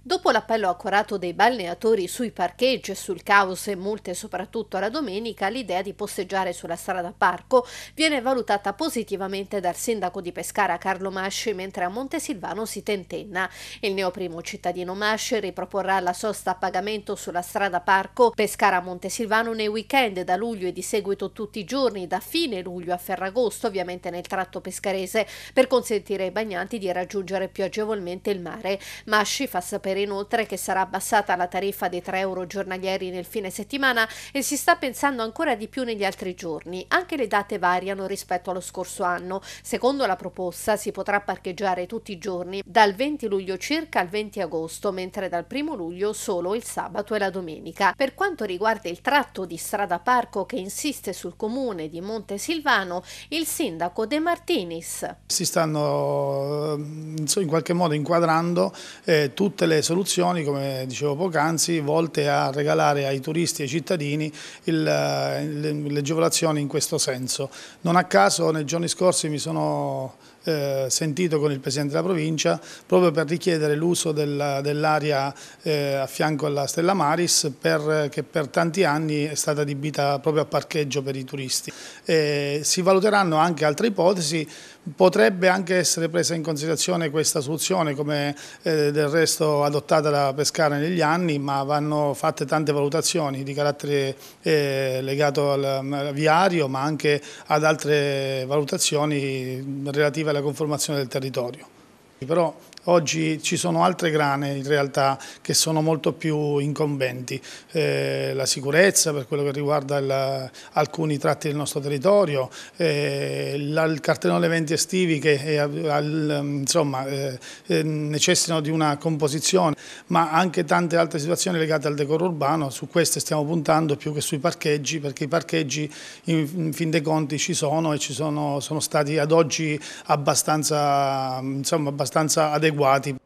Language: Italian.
Dopo l'appello accorato dei balneatori sui parcheggi e sul caos e multe soprattutto la domenica, l'idea di posteggiare sulla strada parco viene valutata positivamente dal sindaco di Pescara Carlo Masci, mentre a Montesilvano si tentenna. Il neoprimo cittadino Masci riproporrà la sosta a pagamento sulla strada parco Pescara-Montesilvano nei weekend da luglio e di seguito tutti i giorni, da fine luglio a Ferragosto, ovviamente nel tratto pescarese, per consentire ai bagnanti di raggiungere più agevolmente il mare. Masci fa sapere sapere inoltre che sarà abbassata la tariffa dei 3 euro giornalieri nel fine settimana e si sta pensando ancora di più negli altri giorni. Anche le date variano rispetto allo scorso anno. Secondo la proposta si potrà parcheggiare tutti i giorni dal 20 luglio circa al 20 agosto, mentre dal 1 luglio solo il sabato e la domenica. Per quanto riguarda il tratto di strada parco che insiste sul comune di Monte Silvano, il sindaco De Martinis. Si stanno eh, in qualche modo inquadrando eh, tutte le soluzioni, come dicevo poc'anzi, volte a regalare ai turisti e ai cittadini il, eh, le, le agevolazioni in questo senso. Non a caso nei giorni scorsi mi sono eh, sentito con il Presidente della provincia proprio per richiedere l'uso dell'area dell eh, a fianco alla Stella Maris per, che per tanti anni è stata adibita proprio a parcheggio per i turisti. Eh, si valuteranno anche altre ipotesi, potrebbe anche essere presa in considerazione questa soluzione come eh, del resto adottata da Pescara negli anni, ma vanno fatte tante valutazioni di carattere eh, legato al, al viario ma anche ad altre valutazioni relative alla la conformazione del territorio. Però Oggi ci sono altre grane in realtà che sono molto più incombenti, eh, la sicurezza per quello che riguarda il, alcuni tratti del nostro territorio, eh, la, il cartellone venti estivi che è, al, insomma, eh, eh, necessitano di una composizione, ma anche tante altre situazioni legate al decoro urbano, su queste stiamo puntando più che sui parcheggi perché i parcheggi in, in fin dei conti ci sono e ci sono, sono stati ad oggi abbastanza, insomma, abbastanza adeguati हुआ थी